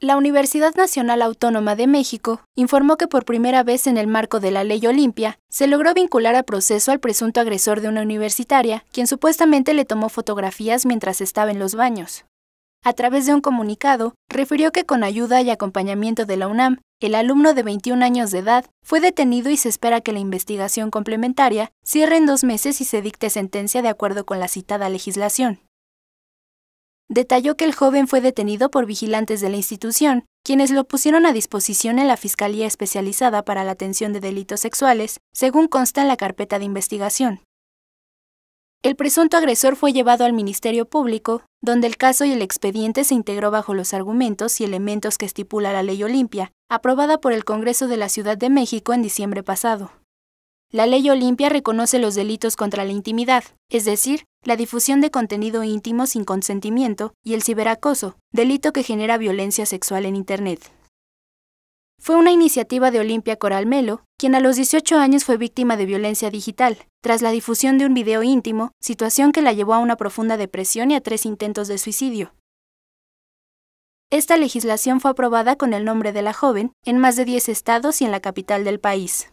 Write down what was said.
La Universidad Nacional Autónoma de México informó que por primera vez en el marco de la Ley Olimpia se logró vincular a proceso al presunto agresor de una universitaria, quien supuestamente le tomó fotografías mientras estaba en los baños. A través de un comunicado, refirió que con ayuda y acompañamiento de la UNAM, el alumno de 21 años de edad fue detenido y se espera que la investigación complementaria cierre en dos meses y se dicte sentencia de acuerdo con la citada legislación. Detalló que el joven fue detenido por vigilantes de la institución, quienes lo pusieron a disposición en la Fiscalía Especializada para la Atención de Delitos Sexuales, según consta en la carpeta de investigación. El presunto agresor fue llevado al Ministerio Público, donde el caso y el expediente se integró bajo los argumentos y elementos que estipula la Ley Olimpia, aprobada por el Congreso de la Ciudad de México en diciembre pasado. La ley Olimpia reconoce los delitos contra la intimidad, es decir, la difusión de contenido íntimo sin consentimiento y el ciberacoso, delito que genera violencia sexual en Internet. Fue una iniciativa de Olimpia Coralmelo, quien a los 18 años fue víctima de violencia digital, tras la difusión de un video íntimo, situación que la llevó a una profunda depresión y a tres intentos de suicidio. Esta legislación fue aprobada con el nombre de la joven en más de 10 estados y en la capital del país.